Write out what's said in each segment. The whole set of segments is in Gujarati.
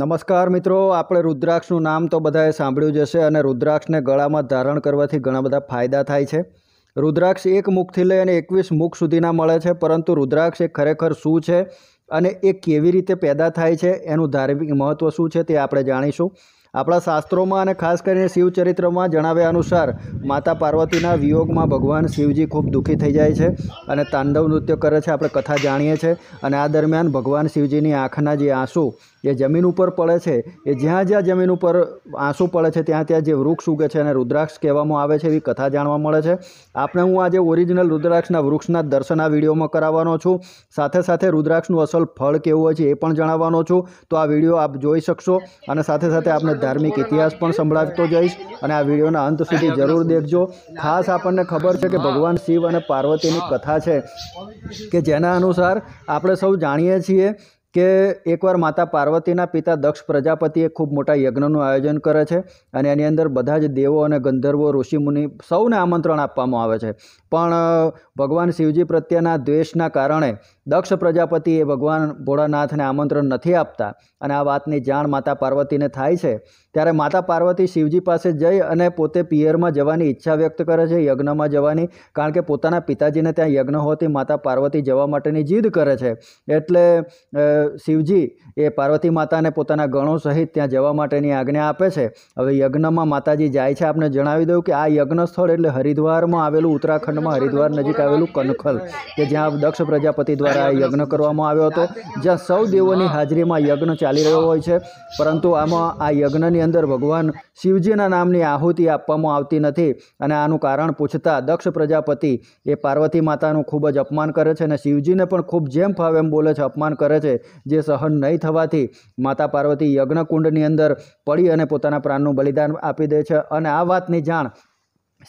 નમસ્કાર મિત્રો આપણે રુદ્રાક્ષનું નામ તો બધાએ સાંભળ્યું જ હશે અને રુદ્રાક્ષને ગળામાં ધારણ કરવાથી ઘણા બધા ફાયદા થાય છે રુદ્રાક્ષ એક મુખથી લઈ અને એકવીસ મુખ સુધીના મળે છે પરંતુ રુદ્રાક્ષ એ ખરેખર શું છે અને એ કેવી રીતે પેદા થાય છે એનું ધાર્મિક મહત્ત્વ શું છે તે આપણે જાણીશું આપણા શાસ્ત્રોમાં અને ખાસ કરીને શિવચરિત્રમાં જણાવ્યા અનુસાર માતા પાર્વતીના વિયોગમાં ભગવાન શિવજી ખૂબ દુઃખી થઈ જાય છે અને તાંડવ નૃત્ય કરે છે આપણે કથા જાણીએ છીએ અને આ દરમિયાન ભગવાન શિવજીની આંખના જે આંસુ એ જમીન ઉપર પડે છે એ જ્યાં જ્યાં જમીન ઉપર આંસુ પડે છે ત્યાં ત્યાં જે વૃક્ષ ઉગે છે અને રુદ્રાક્ષ કહેવામાં આવે છે એવી કથા જાણવા મળે છે આપણે હું આજે ઓરિજિનલ રુદ્રાક્ષના વૃક્ષના દર્શન આ વિડીયોમાં કરાવવાનો છું સાથે સાથે રુદ્રાક્ષનું અસલ ફળ કેવું હોય છે એ પણ જણાવવાનો છું તો આ વિડીયો આપ જોઈ શકશો અને સાથે સાથે આપણે ધાર્મિક ઇતિહાસ પણ સંભળાવતો જઈશ અને આ વિડીયોના અંત સુધી જરૂર દેખજો ખાસ આપણને ખબર છે કે ભગવાન શિવ અને પાર્વતીની કથા છે કે જેના અનુસાર આપણે સૌ જાણીએ છીએ કે એકવાર માતા પાર્વતીના પિતા દક્ષ પ્રજાપતિએ ખૂબ મોટા યજ્ઞનું આયોજન કરે છે અને એની અંદર બધા જ દેવો અને ગંધર્વો ઋષિમુનિ સૌને આમંત્રણ આપવામાં આવે છે પણ ભગવાન શિવજી પ્રત્યેના દ્વેષના કારણે દક્ષ પ્રજાપતિ એ ભગવાન ભોળાનાથને આમંત્રણ નથી આપતા અને આ વાતની જાણ માતા પાર્વતીને થાય છે ત્યારે માતા પાર્વતી શિવજી પાસે જઈ અને પોતે પિયરમાં જવાની ઈચ્છા વ્યક્ત કરે છે યજ્ઞમાં જવાની કારણ કે પોતાના પિતાજીને ત્યાં યજ્ઞ હોવાથી માતા પાર્વતી જવા માટેની જીદ કરે છે એટલે શિવજી એ પાર્વતી માતાને પોતાના ગણો સહિત ત્યાં જવા માટેની આજ્ઞા આપે છે હવે યજ્ઞમાં માતાજી જાય છે આપણે જણાવી દઉં કે આ યજ્ઞ સ્થળ એટલે હરિદ્વારમાં આવેલું ઉત્તરાખંડમાં હરિદ્વાર નજીક આવેલું કનખલ કે જ્યાં દક્ષ પ્રજાપતિ દ્વારા યજ્ઞ કરવામાં આવ્યો હતો જ્યાં સૌ દેવોની હાજરીમાં યજ્ઞ ચાલી રહ્યો હોય છે પરંતુ આમાં આ યજ્ઞની અંદર ભગવાન શિવજીના નામની આહુતિ આપવામાં આવતી નથી અને આનું કારણ પૂછતા દક્ષ પ્રજાપતિ એ પાર્વતી માતાનું ખૂબ જ અપમાન કરે છે અને શિવજીને પણ ખૂબ જેમ ફાવે એમ બોલે છે અપમાન કરે છે જે સહન નહીં થવાથી માતા પાર્વતી યજ્ઞકુંડની અંદર પડી અને પોતાના પ્રાણનું બલિદાન આપી દે છે અને આ વાતની જાણ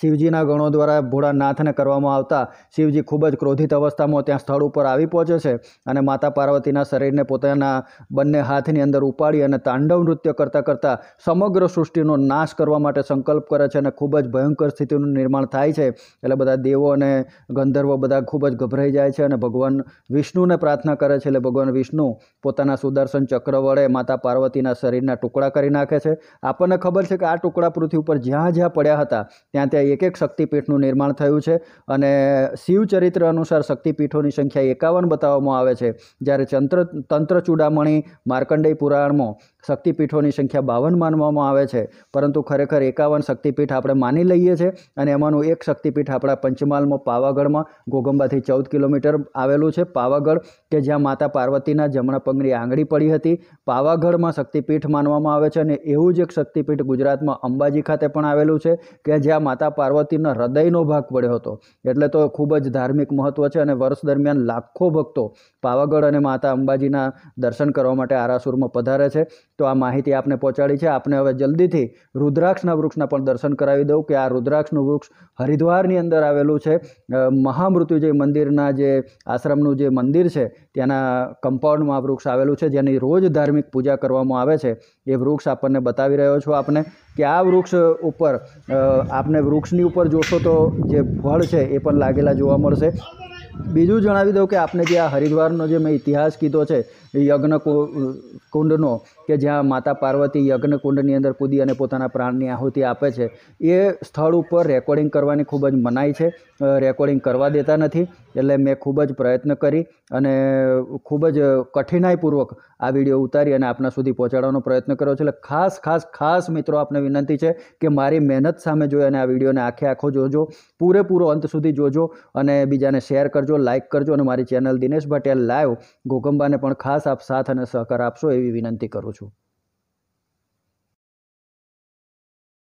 શિવજીના ગણો દ્વારા ભોળાનાથને કરવામાં આવતા શિવજી ખૂબ જ ક્રોધિત અવસ્થામાં ત્યાં સ્થળ ઉપર આવી પહોંચે છે અને માતા પાર્વતીના શરીરને પોતાના બંને હાથની અંદર ઉપાડી અને તાંડવ નૃત્ય કરતાં કરતાં સમગ્ર સૃષ્ટિનો નાશ કરવા માટે સંકલ્પ કરે છે અને ખૂબ જ ભયંકર સ્થિતિનું નિર્માણ થાય છે એટલે બધા દેવો અને ગંધર્વો બધા ખૂબ જ ગભરાઈ જાય છે અને ભગવાન વિષ્ણુને પ્રાર્થના કરે છે એટલે ભગવાન વિષ્ણુ પોતાના સુદર્શન ચક્ર વડે માતા પાર્વતીના શરીરના ટુકડા કરી નાખે છે આપણને ખબર છે કે આ ટુકડા પૃથ્વી ઉપર જ્યાં જ્યાં પડ્યા હતા ત્યાં ત્યાં સંખ્યાએ એક એક શક્તિપીઠનું નિર્માણ થયું છે અને શિવચરિત્ર અનુસાર શક્તિપીઠોની સંખ્યા એકાવન બતાવવામાં આવે છે જ્યારે ચંત્ર તંત્ર ચૂડામણી માર્કંડેય પુરાણમાં શક્તિપીઠોની સંખ્યા બાવન માનવામાં આવે છે પરંતુ ખરેખર એકાવન શક્તિપીઠ આપણે માની લઈએ છીએ અને એમાંનું એક શક્તિપીઠ આપણા પંચમહાલમાં પાવાગઢમાં ગોગંબાથી ચૌદ કિલોમીટર આવેલું છે પાવાગઢ કે જ્યાં માતા પાર્વતીના જમણા પગની આંગળી પડી હતી પાવાગઢમાં શક્તિપીઠ માનવામાં આવે છે અને એવું જ એક શક્તિપીઠ ગુજરાતમાં અંબાજી ખાતે પણ આવેલું છે કે જ્યાં માતા પાર્વતીના હૃદયનો ભાગ પડ્યો હતો એટલે તો ખૂબ જ ધાર્મિક મહત્ત્વ છે અને વર્ષ દરમિયાન લાખો ભક્તો પાવાગઢ અને માતા અંબાજીના દર્શન કરવા માટે આરાસુરમાં પધારે છે તો આ માહિતી આપને પહોંચાડી છે આપને હવે જલ્દીથી રુદ્રાક્ષના વૃક્ષના પણ દર્શન કરાવી દઉં કે આ રુદ્રાક્ષનું વૃક્ષ હરિદ્વારની અંદર આવેલું છે મહામૃત્યુજય મંદિરના જે આશ્રમનું જે મંદિર છે ત્યાંના કમ્પાઉન્ડમાં આ વૃક્ષ આવેલું છે જેની રોજ ધાર્મિક પૂજા કરવામાં આવે છે એ વૃક્ષ આપણને બતાવી રહ્યો છું આપને કે આ વૃક્ષ ઉપર આપને વૃક્ષની ઉપર જોશો તો જે ફળ છે એ પણ લાગેલા જોવા મળશે બીજું જણાવી દઉં કે આપને જે આ હરિદ્વારનો જે મેં ઇતિહાસ કીધો છે યજ્ઞ કુંડનો કે જ્યાં માતા પાર્વતી યજ્ઞકુંડની અંદર કૂદી અને પોતાના પ્રાણની આહુતિ આપે છે એ સ્થળ ઉપર રેકોર્ડિંગ કરવાની ખૂબ જ મનાઈ છે રેકોર્ડિંગ કરવા દેતા નથી એટલે મેં ખૂબ જ પ્રયત્ન કરી અને ખૂબ જ કઠિનાઈપૂર્વક આ વિડીયો ઉતારી અને આપના સુધી પહોંચાડવાનો પ્રયત્ન કર્યો છે એટલે ખાસ ખાસ ખાસ મિત્રો આપને વિનંતી છે કે મારી મહેનત સામે જોઈ અને આ વિડીયોને આખે આખો જોજો પૂરેપૂરો અંત સુધી જોજો અને બીજાને શેર કરજો લાઇક કરજો અને મારી ચેનલ દિનેશ ભટિયા લાઈવ ગોગંબાને પણ ખાસ આપ સાથ અને સહકાર આપશો એવી વિનંતી કરું છું